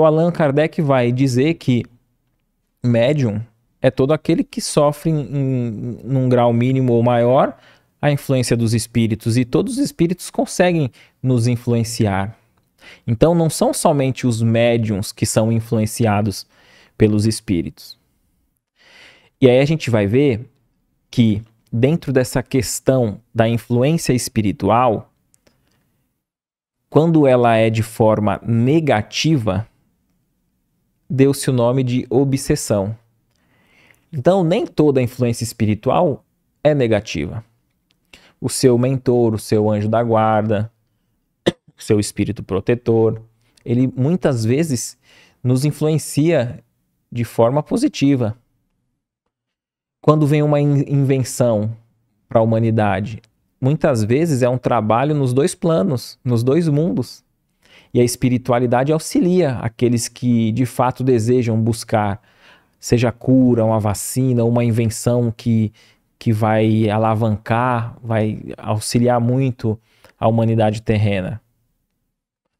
O Allan Kardec vai dizer que médium é todo aquele que sofre em, em, num grau mínimo ou maior a influência dos espíritos e todos os espíritos conseguem nos influenciar. Então não são somente os médiums que são influenciados pelos espíritos. E aí a gente vai ver que dentro dessa questão da influência espiritual, quando ela é de forma negativa, deu-se o nome de obsessão. Então, nem toda influência espiritual é negativa. O seu mentor, o seu anjo da guarda, o seu espírito protetor, ele muitas vezes nos influencia de forma positiva. Quando vem uma invenção para a humanidade, muitas vezes é um trabalho nos dois planos, nos dois mundos. E a espiritualidade auxilia aqueles que de fato desejam buscar, seja cura, uma vacina, uma invenção que, que vai alavancar, vai auxiliar muito a humanidade terrena.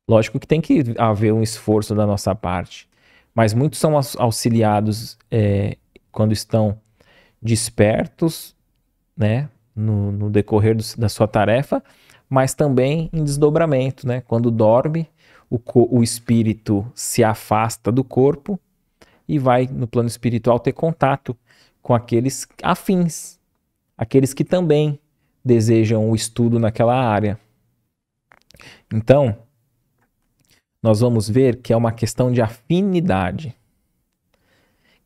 Lógico que tem que haver um esforço da nossa parte, mas muitos são auxiliados é, quando estão despertos, né, no, no decorrer do, da sua tarefa, mas também em desdobramento, né, quando dorme o, o espírito se afasta do corpo e vai, no plano espiritual, ter contato com aqueles afins, aqueles que também desejam o estudo naquela área. Então, nós vamos ver que é uma questão de afinidade.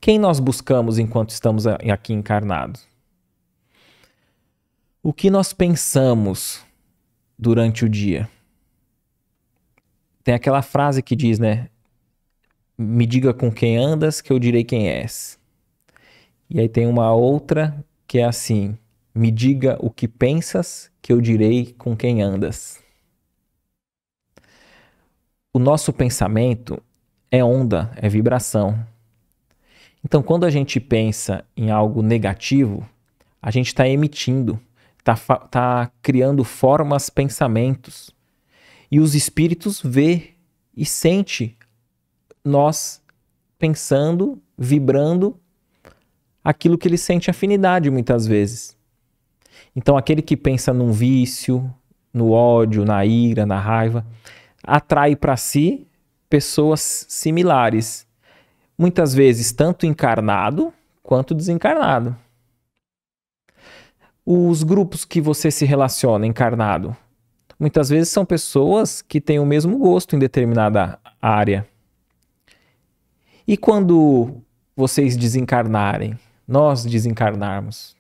Quem nós buscamos enquanto estamos aqui encarnados? O que nós pensamos durante o dia? tem aquela frase que diz, né? Me diga com quem andas, que eu direi quem és. E aí tem uma outra que é assim: me diga o que pensas, que eu direi com quem andas. O nosso pensamento é onda, é vibração. Então, quando a gente pensa em algo negativo, a gente está emitindo, está tá criando formas, pensamentos. E os espíritos vê e sente nós pensando, vibrando aquilo que ele sente afinidade muitas vezes. Então aquele que pensa num vício, no ódio, na ira, na raiva, atrai para si pessoas similares, muitas vezes tanto encarnado quanto desencarnado. Os grupos que você se relaciona encarnado, muitas vezes são pessoas que têm o mesmo gosto em determinada área. E quando vocês desencarnarem, nós desencarnarmos,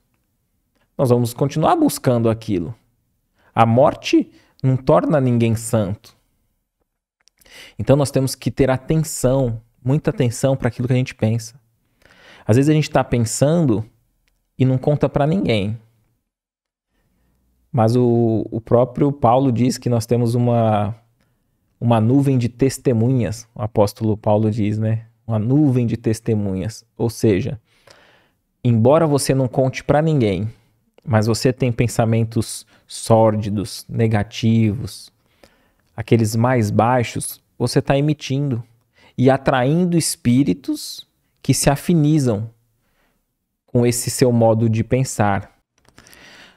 nós vamos continuar buscando aquilo. A morte não torna ninguém santo. Então nós temos que ter atenção, muita atenção para aquilo que a gente pensa. Às vezes a gente está pensando e não conta para ninguém. Mas o, o próprio Paulo diz que nós temos uma, uma nuvem de testemunhas, o apóstolo Paulo diz, né? Uma nuvem de testemunhas. Ou seja, embora você não conte para ninguém, mas você tem pensamentos sórdidos, negativos, aqueles mais baixos, você está emitindo e atraindo espíritos que se afinizam com esse seu modo de pensar.